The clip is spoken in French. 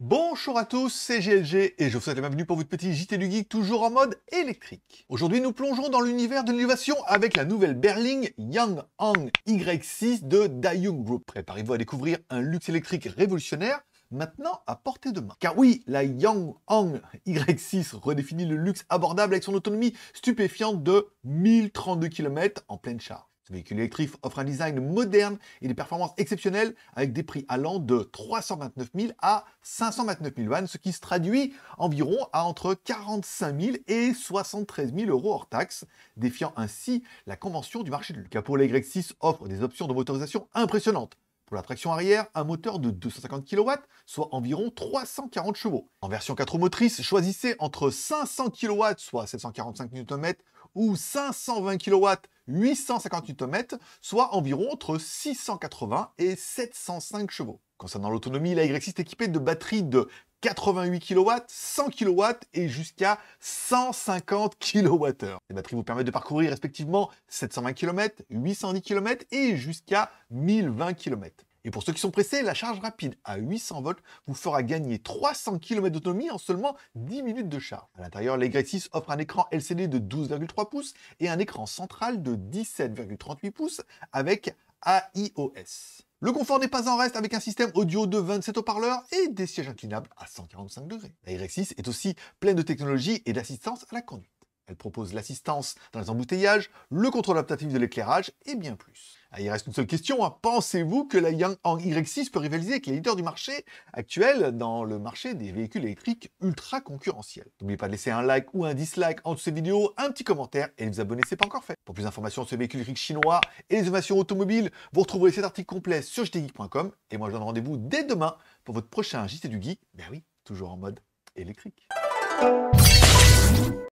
Bonjour à tous, c'est GLG et je vous souhaite la bienvenue pour votre petit JT du Geek toujours en mode électrique. Aujourd'hui, nous plongeons dans l'univers de l'innovation avec la nouvelle berline Hang Y6 de Dayung Group. Préparez-vous à découvrir un luxe électrique révolutionnaire maintenant à portée de main. Car oui, la Hang Y6 redéfinit le luxe abordable avec son autonomie stupéfiante de 1032 km en pleine charge. Ce véhicule électrique offre un design moderne et des performances exceptionnelles avec des prix allant de 329 000 à 529 000 vannes, ce qui se traduit environ à entre 45 000 et 73 000 euros hors taxes, défiant ainsi la convention du marché de l'UCA. Pour y 6 offre des options de motorisation impressionnantes. Pour la traction arrière, un moteur de 250 kW, soit environ 340 chevaux. En version 4 roues motrices, choisissez entre 500 kW, soit 745 Nm, ou 520 kW, 858 mètres, soit environ entre 680 et 705 chevaux. Concernant l'autonomie, la Y6 est équipée de batteries de 88 kW, 100 kW et jusqu'à 150 kWh. Les batteries vous permettent de parcourir respectivement 720 km, 810 km et jusqu'à 1020 km. Et pour ceux qui sont pressés, la charge rapide à 800 volts vous fera gagner 300 km d'autonomie en seulement 10 minutes de charge. À l'intérieur, y 6 offre un écran LCD de 12,3 pouces et un écran central de 17,38 pouces avec AIOS. Le confort n'est pas en reste avec un système audio de 27 haut-parleurs et des sièges inclinables à 145 degrés. La 6 est aussi pleine de technologies et d'assistance à la conduite. Elle propose l'assistance dans les embouteillages, le contrôle adaptatif de l'éclairage et bien plus. Ah, il reste une seule question. Hein. Pensez-vous que la Yang Y6 peut rivaliser avec les leaders du marché actuel dans le marché des véhicules électriques ultra concurrentiels N'oubliez pas de laisser un like ou un dislike en dessous de cette vidéo, un petit commentaire et de vous abonner si ce n'est pas encore fait. Pour plus d'informations sur les véhicules électriques chinois et les innovations automobiles, vous retrouverez cet article complet sur jtgeek.com et moi je donne rendez-vous dès demain pour votre prochain JT du Geek. Ben oui, toujours en mode électrique.